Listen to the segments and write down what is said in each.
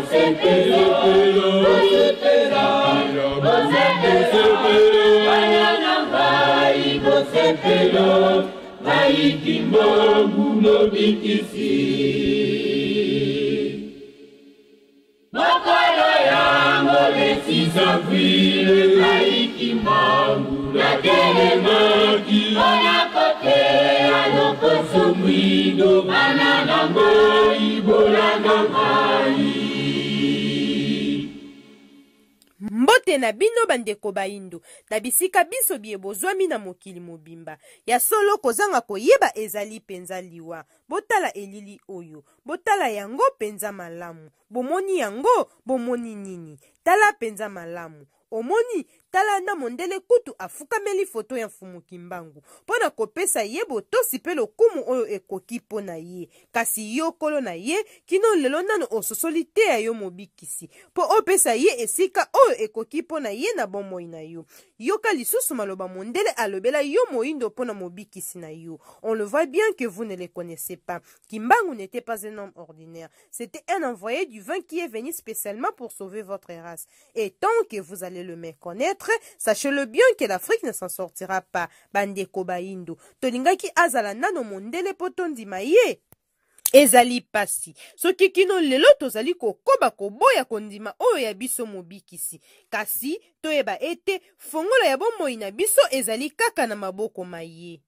sepelo bayiki mbongu lobikisi bote na bino bandeko bayindo na bisika biso bie bozwami na mokili mobimba ya solo kozanga koyeba ezali mpenza liwa botala elili oyo botala yango mpenza malamu bomoni yango bomoni nini tala mpenza malamu omoni tala na mondele kutu afukameli foto ya mfumuki mbangu Pona na kopesa ye botosi mpe lokumu oyo ekoki ye kasi yo kolo na ye kino lelo nano ososoli te ya yo mobikisi Po opesa ye esika oyo ekoki mpo na ye na bon na yo yoka kalisusu maloba mondele alobela yo moindopona pona na na yo on le voit bien que vous ne le connaissez pas kimbangu n'était pas un homme ordinaire c'était un envoyé du vin qui est venu spécialement pour sauver votre race et tant que vous allez voulez le méconnaître sachez-le bien que l'afrique ne s'en sortira pas bandeko baindo tolingaki azala nano mondele mpo tondima ye ezali pasi soki kino lelo tozali kokoba koboya kondima oyo ya biso mobikisi kasi toyeba ete fongola ya bomoi na biso ezali kaka na maboko ma ye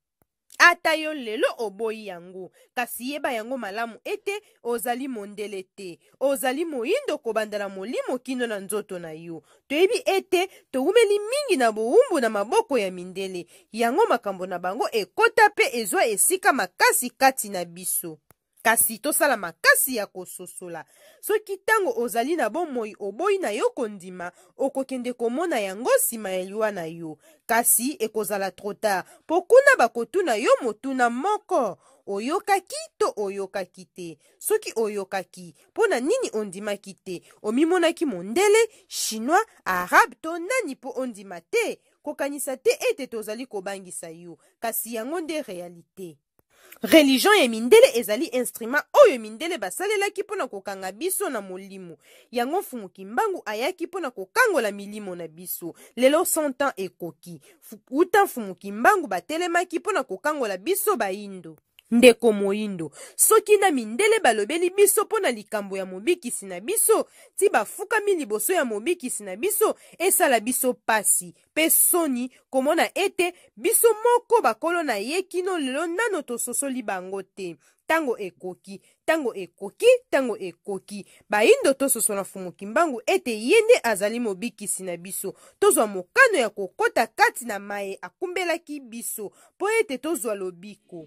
ata yo lelo oboyi yango kasi yeba yango malamu ete ozali mondele te ozali moyindo kobanda na molimo kino na nzoto na yo toyebi ete towumeli mingi na bowumbu na maboko ya mindele yango makambo na bango ekota mpe ezwa esika makasi kati na biso kasi tosala makasi ya kososola soki ntango ozali na bomoi oboyi na yo kondima okokende komona yango nsima ya liwa na yo kasi ekozala trotard mpo kuna bakotuna yo motuna moko oyokaki to oyokaki te soki oyokaki mpo na nini ondimaki te omimonaki mondele chinois arabe to nani mpo ondima te kokanisa te ete tozali kobangisa yo kasi yango nde realite religion ya mindele ezali instrument oyo mindele basalelaki mpona kokanga biso na molimo yango funguki mbangu ayaki mpona kokangola milimo na biso lelo 100 ans ekoki uta funguki mbangu batelemaki mpona kokangola biso bayindo ndeko moyindo soki na mindele balobeli biso mpo na likambo ya mobikisi na biso ti bafukami liboso ya mobikisi na biso esala biso pasi mpe soni komona ete biso moko bakolo na ye kino lelo nano tososoli bango te ntango ekoki ntango ekoki ntango ekoki bayindo tososola fumuki mbangu ete ye nde azali mobikisi na biso tozwa mokano ya kokɔta kati na maye akumbelaki biso mpo ete tozwa lobiko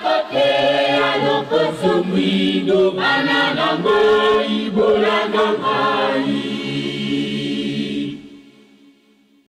te alokoso mwindo bana nango ibolanga ngai